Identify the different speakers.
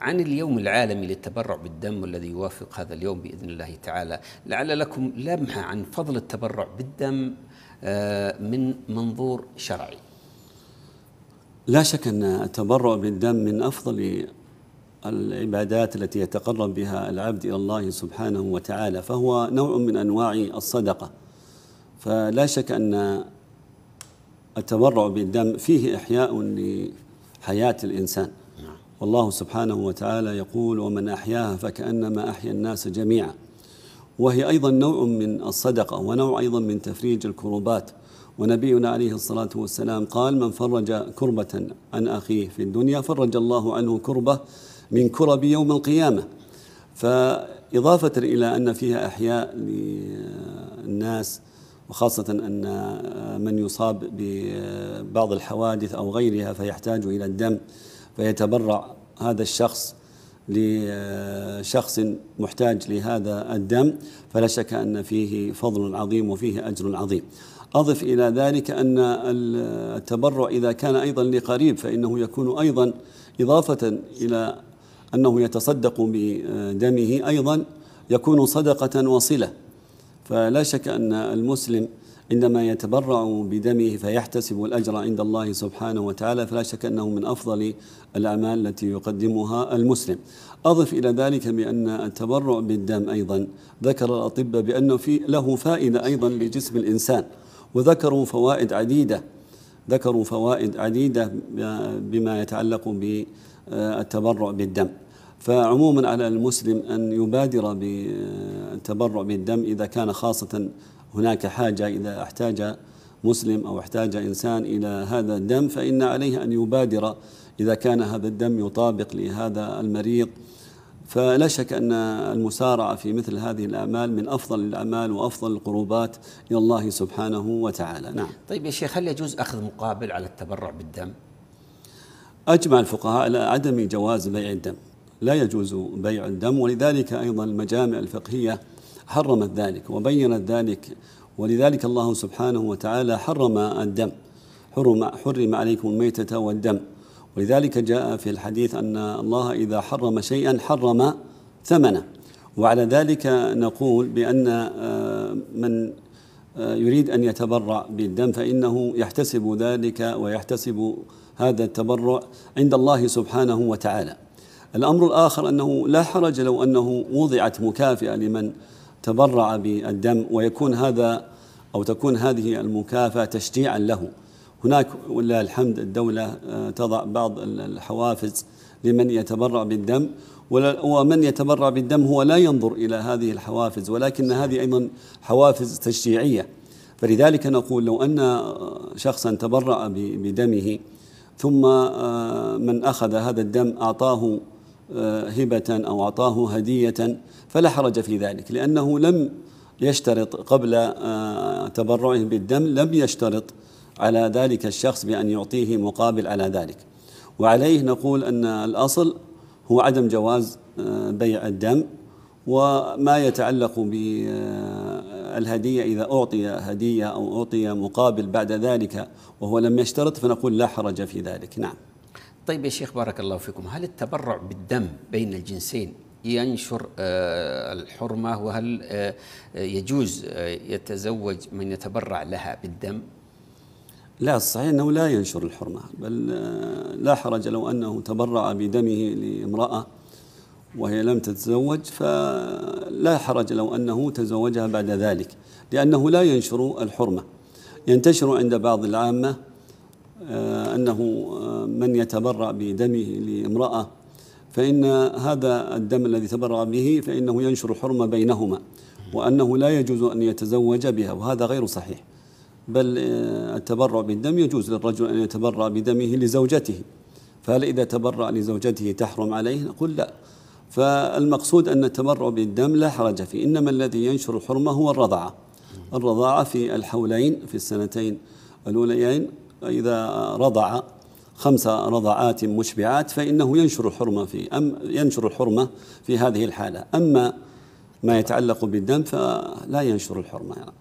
Speaker 1: عن اليوم العالمي للتبرع بالدم والذي يوافق هذا اليوم باذن الله تعالى، لعل لكم لمحه عن فضل التبرع بالدم آه، من منظور
Speaker 2: شرعي. لا شك ان التبرع بالدم من افضل العبادات التي يتقرب بها العبد الى الله سبحانه وتعالى، فهو نوع من انواع الصدقه. فلا شك ان التبرع بالدم فيه احياء لحياه الانسان. والله سبحانه وتعالى يقول ومن أحياها فكأنما أحيا الناس جميعا وهي أيضا نوع من الصدقة ونوع أيضا من تفريج الكروبات ونبينا عليه الصلاة والسلام قال من فرج كربة عن أخيه في الدنيا فرج الله عنه كربة من كرب يوم القيامة فإضافة إلى أن فيها أحياء للناس وخاصة أن من يصاب ببعض الحوادث أو غيرها فيحتاج إلى الدم فيتبرع هذا الشخص لشخص محتاج لهذا الدم فلا شك ان فيه فضل عظيم وفيه اجر عظيم. اضف الى ذلك ان التبرع اذا كان ايضا لقريب فانه يكون ايضا اضافه الى انه يتصدق بدمه ايضا يكون صدقه وصله فلا شك ان المسلم عندما يتبرع بدمه فيحتسب الأجر عند الله سبحانه وتعالى فلا شك أنه من أفضل الأعمال التي يقدمها المسلم أضف إلى ذلك بأن التبرع بالدم أيضا ذكر الأطباء بأنه في له فائدة أيضا لجسم الإنسان وذكروا فوائد عديدة ذكروا فوائد عديدة بما يتعلق بالتبرع بالدم فعموما على المسلم أن يبادر بالتبرع بالدم إذا كان خاصة هناك حاجة إذا احتاج مسلم أو احتاج إنسان إلى هذا الدم فإن عليه أن يبادر إذا كان هذا الدم يطابق لهذا المريض فلا شك أن المسارعة في مثل هذه الأعمال من أفضل الأعمال وأفضل القربات إلى الله سبحانه وتعالى نعم طيب يا شيخ هل يجوز أخذ مقابل على التبرع بالدم؟ أجمع الفقهاء على عدم جواز بيع الدم لا يجوز بيع الدم ولذلك أيضا المجامع الفقهية حرمت ذلك وبينت ذلك ولذلك الله سبحانه وتعالى حرم الدم حرم حرم عليكم الميتة والدم ولذلك جاء في الحديث أن الله إذا حرم شيئا حرم ثمنه وعلى ذلك نقول بأن آه، من آه، يريد أن يتبرع بالدم فإنه يحتسب ذلك ويحتسب هذا التبرع عند الله سبحانه وتعالى الأمر الآخر أنه لا حرج لو أنه وضعت مكافئة لمن تبرع بالدم ويكون هذا أو تكون هذه المكافأة تشجيعا له هناك ولله الحمد الدولة آه، تضع بعض الحوافز لمن يتبرع بالدم ومن يتبرع بالدم هو لا ينظر إلى هذه الحوافز ولكن هذه أيضا حوافز تشجيعية فلذلك نقول لو أن آه، شخصا تبرع بدمه ثم آه، من أخذ هذا الدم أعطاه هبة أو أعطاه هدية فلا حرج في ذلك لأنه لم يشترط قبل آه، تبرعه بالدم لم يشترط على ذلك الشخص بأن يعطيه مقابل على ذلك وعليه نقول أن الأصل هو عدم جواز آه، بيع الدم وما يتعلق بالهدية آه، إذا أعطي هدية أو أعطي مقابل بعد ذلك وهو لم يشترط فنقول لا حرج في ذلك نعم
Speaker 1: طيب يا شيخ بارك الله فيكم هل التبرع بالدم بين الجنسين ينشر آه، الحرمة وهل آه،
Speaker 2: يجوز آه، يتزوج من يتبرع لها بالدم لا الصحيح أنه لا ينشر الحرمة بل لا حرج لو أنه تبرع بدمه لامرأة وهي لم تتزوج فلا حرج لو أنه تزوجها بعد ذلك لأنه لا ينشر الحرمة ينتشر عند بعض العامة آه، أنه آه، من يتبرأ بدمه لامرأة فإن هذا الدم الذي تبرأ به فإنه ينشر حرمة بينهما وأنه لا يجوز أن يتزوج بها وهذا غير صحيح بل آه، التبرع بالدم يجوز للرجل أن يتبرع بدمه لزوجته فهل إذا تبرع لزوجته تحرم عليه نقول لا فالمقصود أن التبرع بالدم لا حرج فيه إنما الذي ينشر الحرمة هو الرضاعة الرضاعة في الحولين في السنتين الأوليين إذا رضع خمس رضعات مشبعات فإنه ينشر الحرمة في أم ينشر الحرمة في هذه الحالة أما ما يتعلق بالدم فلا ينشر الحرمة يعني